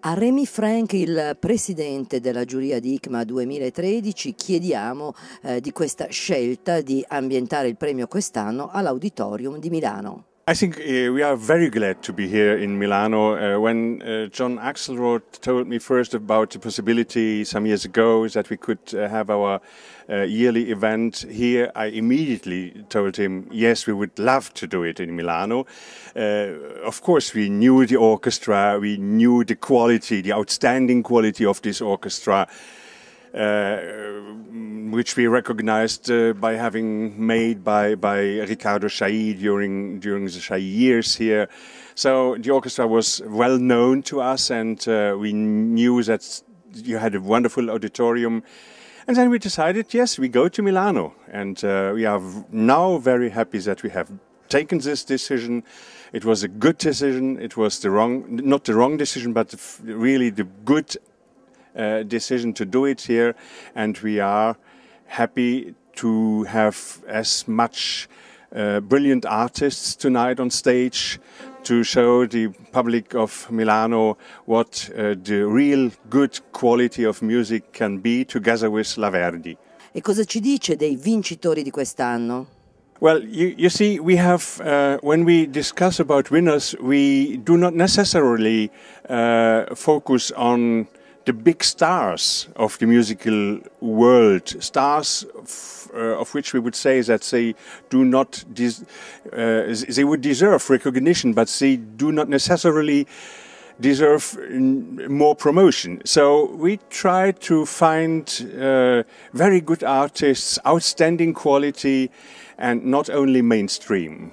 A Remy Frank, il presidente della giuria di ICMA 2013, chiediamo eh, di questa scelta di ambientare il premio quest'anno all'Auditorium di Milano. I think uh, we are very glad to be here in Milano. Uh, when uh, John Axelrod told me first about the possibility some years ago that we could uh, have our uh, yearly event here, I immediately told him, yes, we would love to do it in Milano. of course, we knew the orchestra, we knew the quality, the outstanding quality of this orchestra. Uh, which we recognized uh, by having made by, by Ricardo Chailly during, during the Chailly years here. So the orchestra was well known to us, and uh, we knew that you had a wonderful auditorium. And then we decided, yes, we go to Milano, and uh, we are now very happy that we have taken this decision. It was a good decision. It was the wrong, not the wrong decision, but really the good uh, decision to do it here, and we are happy to have as much uh, brilliant artists tonight on stage to show the public of Milano what uh, the real good quality of music can be together with La Verdi. E cosa ci dice dei vincitori di quest'anno? Well, you, you, see, we have, uh, when we discuss about winners, we do not necessarily uh, focus on the big stars of the musical world, stars f- uh, of which we would say that they do not, des- uh, they would deserve recognition, but they do not necessarily deserve more promotion. So we try to find uh, very good artists, outstanding quality, and not only mainstream.